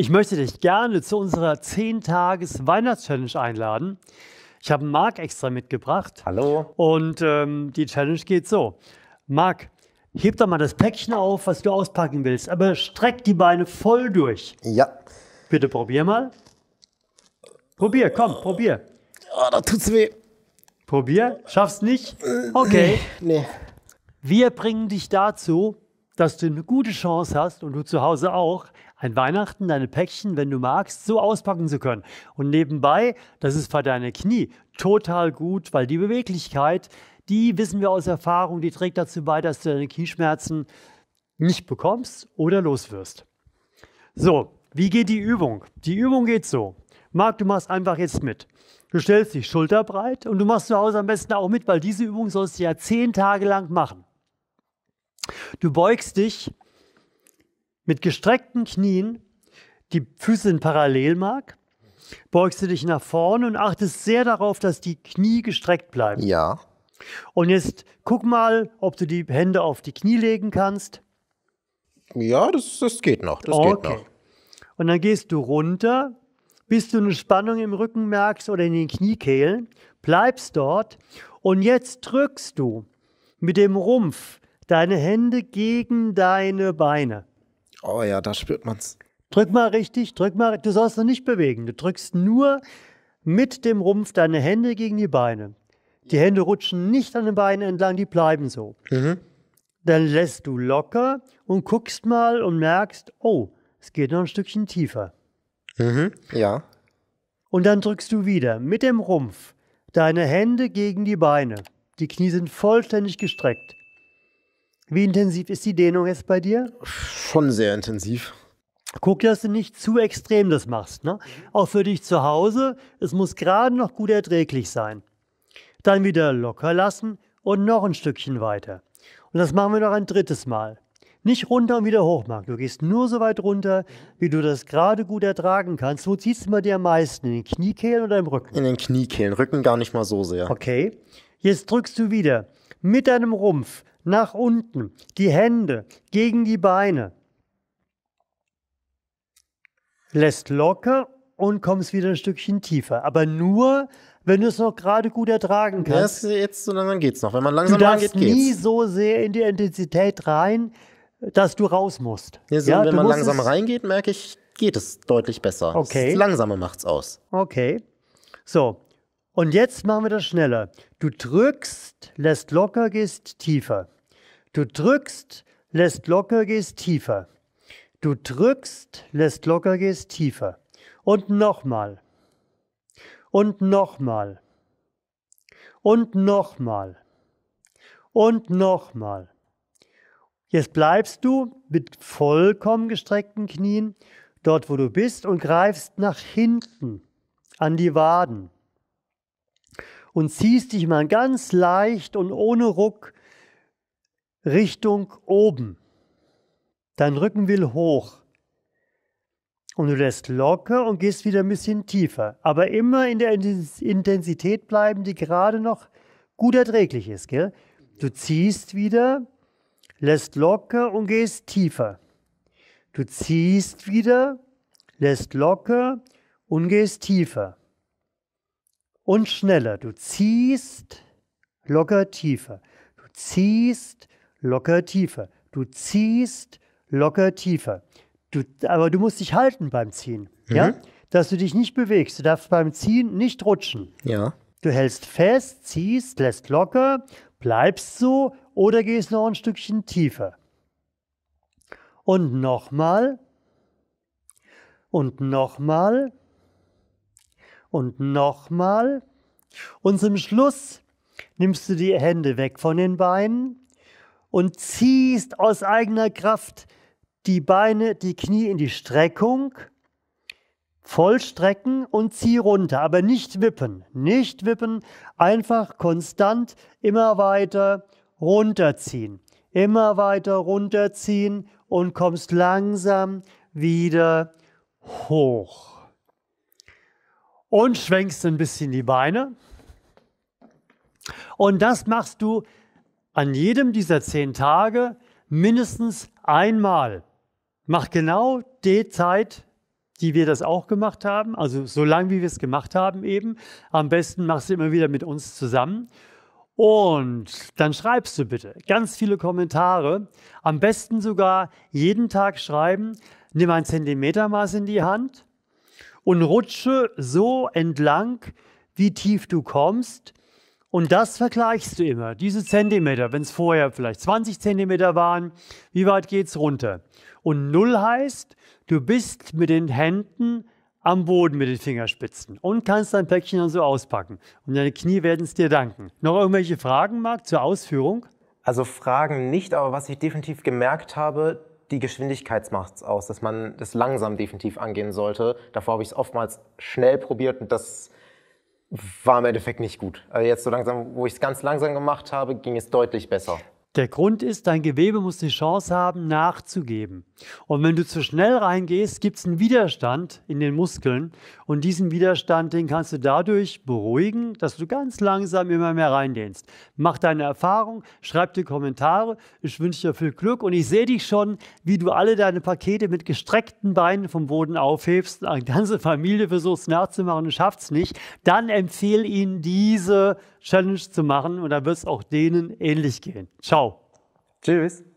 Ich möchte dich gerne zu unserer 10-Tages-Weihnachts-Challenge einladen. Ich habe Marc extra mitgebracht. Hallo. Und ähm, die Challenge geht so. Marc, heb doch mal das Päckchen auf, was du auspacken willst, aber streck die Beine voll durch. Ja. Bitte probier mal. Probier, komm, probier. Oh, da tut's weh. Probier, schaffst nicht? Okay. Nee, nee. Wir bringen dich dazu, dass du eine gute Chance hast und du zu Hause auch, ein Weihnachten deine Päckchen, wenn du magst, so auspacken zu können. Und nebenbei, das ist für deine Knie total gut, weil die Beweglichkeit, die wissen wir aus Erfahrung, die trägt dazu bei, dass du deine Knieschmerzen nicht bekommst oder loswirst. So, wie geht die Übung? Die Übung geht so. Marc, du machst einfach jetzt mit. Du stellst dich schulterbreit und du machst zu Hause am besten auch mit, weil diese Übung sollst du ja zehn Tage lang machen. Du beugst dich mit gestreckten Knien, die Füße sind parallel, Marc, beugst du dich nach vorne und achtest sehr darauf, dass die Knie gestreckt bleiben. Ja. Und jetzt guck mal, ob du die Hände auf die Knie legen kannst. Ja, das, das geht noch. Das okay. geht noch. Und dann gehst du runter, bis du eine Spannung im Rücken merkst oder in den Kniekehlen, bleibst dort und jetzt drückst du mit dem Rumpf deine Hände gegen deine Beine. Oh ja, da spürt man's. Drück mal richtig, drück mal. Du sollst noch nicht bewegen. Du drückst nur mit dem Rumpf deine Hände gegen die Beine. Die Hände rutschen nicht an den Beinen entlang, die bleiben so. Mhm. Dann lässt du locker und guckst mal und merkst, oh, es geht noch ein Stückchen tiefer. Mhm. Ja. Und dann drückst du wieder mit dem Rumpf deine Hände gegen die Beine. Die Knie sind vollständig gestreckt. Wie intensiv ist die Dehnung jetzt bei dir? Schon sehr intensiv. Guck, dass du nicht zu extrem das machst. Ne? Mhm. Auch für dich zu Hause, es muss gerade noch gut erträglich sein. Dann wieder locker lassen und noch ein Stückchen weiter. Und das machen wir noch ein drittes Mal. Nicht runter und wieder hoch machen. Du gehst nur so weit runter, mhm. wie du das gerade gut ertragen kannst. Wo ziehst du mal dir am meisten? In den Kniekehlen oder im Rücken? In den Kniekehlen. Rücken gar nicht mal so sehr. Okay. Jetzt drückst du wieder mit deinem Rumpf nach unten, die Hände gegen die Beine. Lässt locker und kommst wieder ein Stückchen tiefer. Aber nur, wenn du es noch gerade gut ertragen kannst. Ja, jetzt so lange geht es noch. Wenn man langsam angeht, geht's. Du nie so sehr in die Intensität rein, dass du raus musst. Ja, so ja wenn man langsam reingeht, merke ich, geht es deutlich besser. Okay. Das Langsame macht es aus. Okay. So. Und jetzt machen wir das schneller. Du drückst, lässt locker, gehst tiefer. Du drückst, lässt locker, gehst tiefer. Du drückst, lässt locker, gehst tiefer. Und nochmal. Und nochmal. Und nochmal. Und nochmal. Jetzt bleibst du mit vollkommen gestreckten Knien dort, wo du bist und greifst nach hinten an die Waden und ziehst dich mal ganz leicht und ohne Ruck Richtung oben. Dein Rücken will hoch. Und du lässt locker und gehst wieder ein bisschen tiefer. Aber immer in der Intensität bleiben, die gerade noch gut erträglich ist. Gell? Du ziehst wieder, lässt locker und gehst tiefer. Du ziehst wieder, lässt locker und gehst tiefer. Und schneller. Du ziehst, locker tiefer. Du ziehst, locker tiefer. Du ziehst locker tiefer. Du, aber du musst dich halten beim Ziehen. Mhm. Ja? Dass du dich nicht bewegst. Du darfst beim Ziehen nicht rutschen. Ja. Du hältst fest, ziehst, lässt locker, bleibst so oder gehst noch ein Stückchen tiefer. Und nochmal. Und nochmal. Und nochmal. Und zum Schluss nimmst du die Hände weg von den Beinen und ziehst aus eigener Kraft die Beine, die Knie in die Streckung, vollstrecken und zieh runter, aber nicht wippen, nicht wippen, einfach konstant immer weiter runterziehen, immer weiter runterziehen und kommst langsam wieder hoch. Und schwenkst ein bisschen die Beine. Und das machst du an jedem dieser zehn Tage mindestens einmal. Mach genau die Zeit, die wir das auch gemacht haben, also so lange, wie wir es gemacht haben eben. Am besten machst du immer wieder mit uns zusammen. Und dann schreibst du bitte ganz viele Kommentare. Am besten sogar jeden Tag schreiben. Nimm ein Zentimetermaß in die Hand und rutsche so entlang, wie tief du kommst. Und das vergleichst du immer, diese Zentimeter, wenn es vorher vielleicht 20 Zentimeter waren, wie weit geht es runter? Und Null heißt, du bist mit den Händen am Boden mit den Fingerspitzen und kannst dein Päckchen dann so auspacken. Und deine Knie werden es dir danken. Noch irgendwelche Fragen, Marc, zur Ausführung? Also Fragen nicht, aber was ich definitiv gemerkt habe, die Geschwindigkeit macht es aus, dass man das langsam definitiv angehen sollte. Davor habe ich es oftmals schnell probiert und das war im Endeffekt nicht gut. Also jetzt so langsam, wo ich es ganz langsam gemacht habe, ging es deutlich besser. Der Grund ist, dein Gewebe muss die Chance haben, nachzugeben. Und wenn du zu schnell reingehst, gibt es einen Widerstand in den Muskeln. Und diesen Widerstand, den kannst du dadurch beruhigen, dass du ganz langsam immer mehr reindehnst. Mach deine Erfahrung, schreib dir Kommentare. Ich wünsche dir viel Glück und ich sehe dich schon, wie du alle deine Pakete mit gestreckten Beinen vom Boden aufhebst. Eine ganze Familie versucht es nachzumachen und schafft es nicht. Dann empfehle ihnen diese Challenge zu machen und da wird es auch denen ähnlich gehen. Ciao. Tschüss.